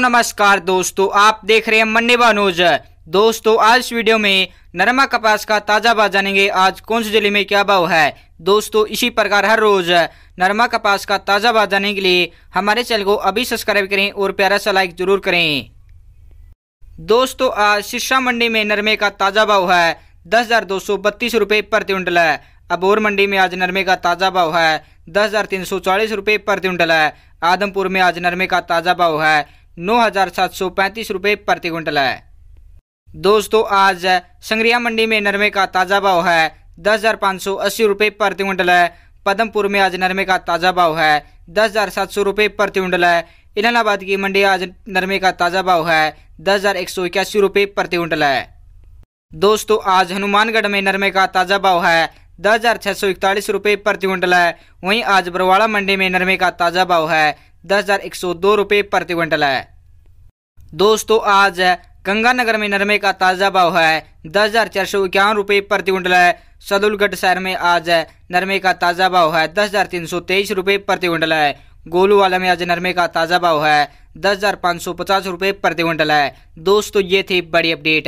नमस्कार दोस्तों आप देख रहे हैं मन्नेबा न्यूज दोस्तों आज इस वीडियो में नरमा कपास का ताज़ा भाव जानेंगे आज कौन से जिले में क्या भाव है दोस्तों इसी प्रकार हर रोज नरमा कपास का ताज़ा भाव जानने के लिए हमारे चैनल को अभी सब्सक्राइब करें और प्यारा सा लाइक जरूर करें दोस्तों आज शिक्षा मंडी में नरमे का ताज़ा भाव है दस हजार दो सौ बत्तीस प्रति क्विंटल है अबोर मंडी में आज नरमे का ताज़ा भाव है दस हजार तीन सौ चालीस रुपये प्रति क्विंटल है आदमपुर में आज नरमे का ताज़ा भाव है नौ हजार सात सौ प्रति क्विंटल है दोस्तों आज संग्रिया मंडी में नरमे का ताज़ा भाव है दस हजार सौ अस्सी प्रति क्विंटल है पदमपुर में आज नरमे का ताज़ा भाव है दस हजार सात सौ प्रति क्विंटल है इलाहाबाद की मंडी आज नरमे का ताज़ा भाव है दस हजार एक सौ इक्यासी प्रति क्विंटल है दोस्तों आज हनुमानगढ़ में नरमे का ताज़ा भाव है दस हजार सौ इकतालीस प्रति क्विंटल है वहीं आज बरवाड़ा मंडी में नरमे का ताज़ा भाव है दस प्रति क्विंटल है दोस्तों आज गंगानगर में नरमे का ताज़ा भाव है दस हज़ार चार सौ इक्यावन रुपये प्रति क्विंटल है सदुलगढ़ शहर में आज नरमे का ताज़ा भाव है दस हज़ार तीन सौ तेईस रूपए प्रति क्विंटल है गोलूवाला में आज नरमे का ताज़ा भाव है दस हज़ार पाँच सौ पचास रूपए प्रति क्विंटल है दोस्तों ये थी बड़ी अपडेट